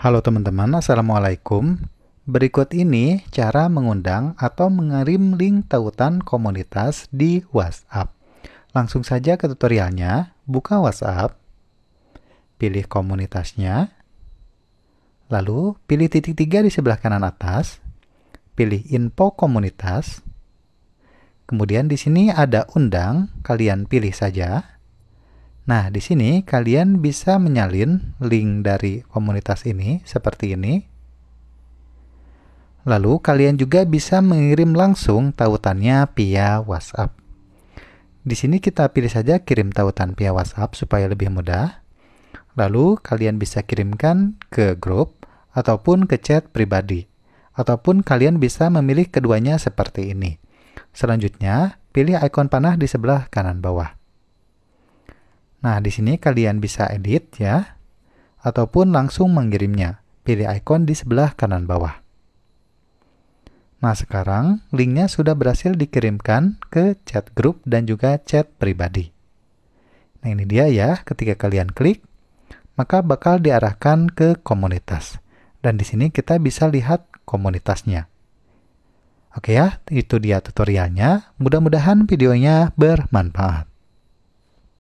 Halo teman-teman, Assalamualaikum. Berikut ini cara mengundang atau mengirim link tautan komunitas di WhatsApp. Langsung saja ke tutorialnya, buka WhatsApp, pilih komunitasnya, lalu pilih titik tiga di sebelah kanan atas, pilih info komunitas, kemudian di sini ada undang, kalian pilih saja, Nah, di sini kalian bisa menyalin link dari komunitas ini seperti ini. Lalu kalian juga bisa mengirim langsung tautannya via WhatsApp. Di sini kita pilih saja kirim tautan via WhatsApp supaya lebih mudah. Lalu kalian bisa kirimkan ke grup ataupun ke chat pribadi. Ataupun kalian bisa memilih keduanya seperti ini. Selanjutnya, pilih ikon panah di sebelah kanan bawah. Nah, di sini kalian bisa edit ya, ataupun langsung mengirimnya. Pilih ikon di sebelah kanan bawah. Nah, sekarang linknya sudah berhasil dikirimkan ke chat grup dan juga chat pribadi. Nah, ini dia ya, ketika kalian klik, maka bakal diarahkan ke komunitas. Dan di sini kita bisa lihat komunitasnya. Oke ya, itu dia tutorialnya. Mudah-mudahan videonya bermanfaat.